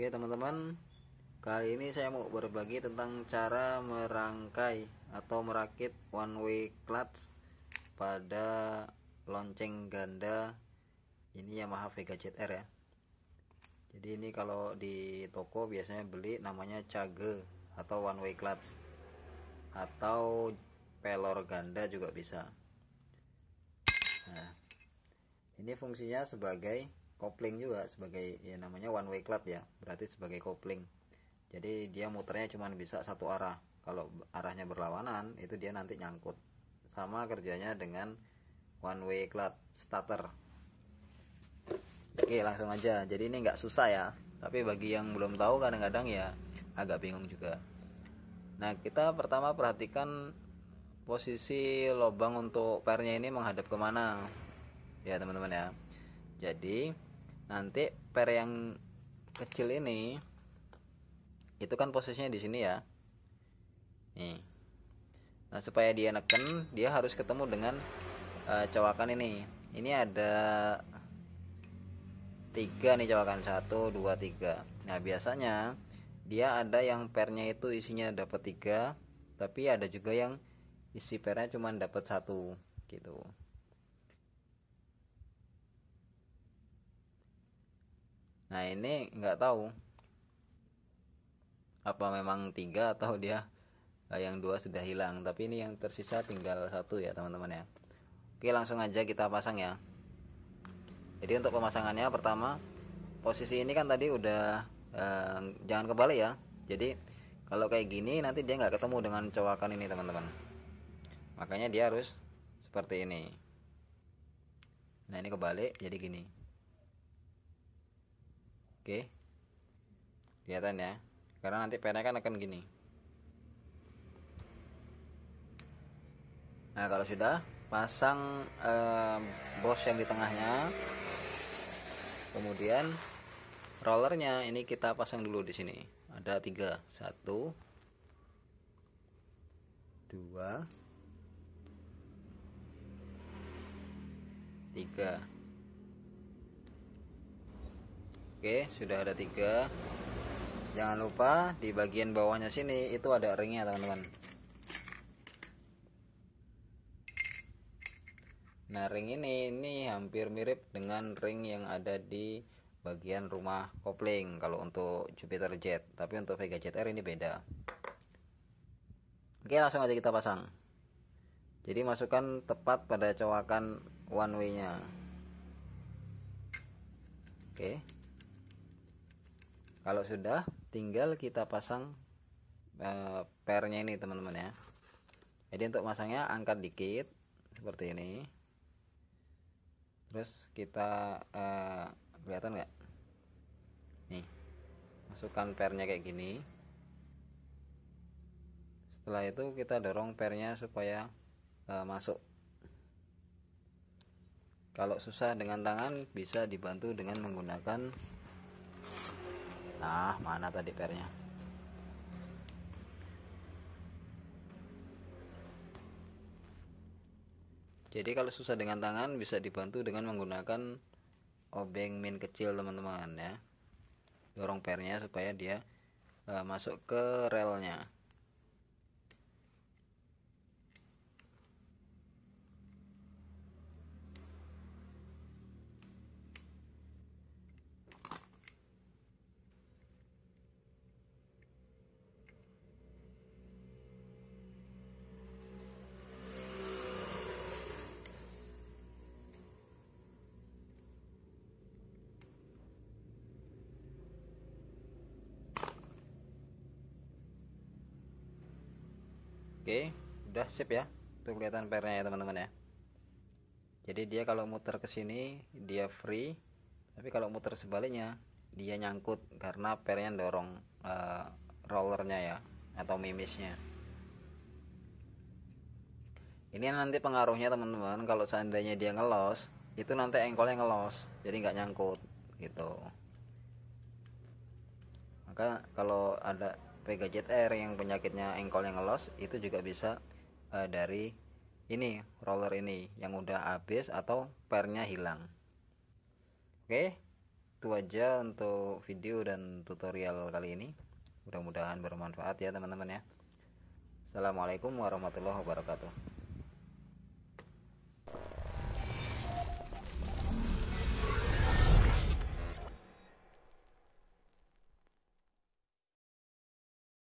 Oke teman-teman Kali ini saya mau berbagi tentang cara merangkai atau merakit one way clutch pada lonceng ganda ini Yamaha Vega ZR ya jadi ini kalau di toko biasanya beli namanya cage atau one way clutch atau pelor ganda juga bisa nah ini fungsinya sebagai kopling juga sebagai ya namanya one way clutch ya berarti sebagai kopling jadi dia muternya cuma bisa satu arah kalau arahnya berlawanan itu dia nanti nyangkut sama kerjanya dengan one way clutch starter oke langsung aja jadi ini nggak susah ya tapi bagi yang belum tahu kadang-kadang ya agak bingung juga nah kita pertama perhatikan posisi lobang untuk pernya ini menghadap kemana ya teman-teman ya jadi nanti per yang kecil ini itu kan posisinya di sini ya nih nah supaya dia neken dia harus ketemu dengan uh, cowakan ini ini ada tiga nih cowakan satu dua tiga nah biasanya dia ada yang pernya itu isinya dapat tiga tapi ada juga yang isi pernya cuma dapat satu gitu Nah ini nggak tahu apa memang tiga atau dia eh, yang dua sudah hilang tapi ini yang tersisa tinggal satu ya teman-teman ya oke langsung aja kita pasang ya jadi untuk pemasangannya pertama posisi ini kan tadi udah eh, jangan kebalik ya jadi kalau kayak gini nanti dia nggak ketemu dengan cowakan ini teman-teman makanya dia harus seperti ini nah ini kebalik jadi gini oke kelihatan ya karena nanti pennya kan akan gini nah kalau sudah pasang eh, bos yang di tengahnya kemudian rollernya ini kita pasang dulu di sini ada tiga satu dua tiga Oke, sudah ada tiga. Jangan lupa di bagian bawahnya sini itu ada ringnya teman-teman. Nah ring ini ini hampir mirip dengan ring yang ada di bagian rumah kopling kalau untuk Jupiter Jet tapi untuk Vega Jet R ini beda oke langsung aja kita pasang jadi masukkan tepat pada cowakan one way nya oke kalau sudah tinggal kita pasang uh, pernya ini teman-teman ya jadi untuk masangnya angkat dikit seperti ini terus kita uh, kelihatan nggak nih masukkan pernya kayak gini setelah itu kita dorong pernya supaya uh, masuk kalau susah dengan tangan bisa dibantu dengan menggunakan nah mana tadi pernya jadi kalau susah dengan tangan bisa dibantu dengan menggunakan obeng min kecil teman-teman ya dorong pernya supaya dia uh, masuk ke relnya Oke, udah sip ya. Tuh kelihatan pernya ya teman-teman ya. Jadi dia kalau muter ke sini dia free, tapi kalau muter sebaliknya dia nyangkut karena pernya dorong uh, rollernya ya atau mimisnya. Ini nanti pengaruhnya teman-teman kalau seandainya dia ngelos, itu nanti engkolnya ngelos, jadi nggak nyangkut gitu. Maka kalau ada PGJR gadget yang penyakitnya engkol yang ngelos itu juga bisa uh, dari ini roller ini yang udah habis atau pernya hilang. Oke, itu aja untuk video dan tutorial kali ini. Mudah-mudahan bermanfaat ya teman-teman ya. Assalamualaikum warahmatullahi wabarakatuh.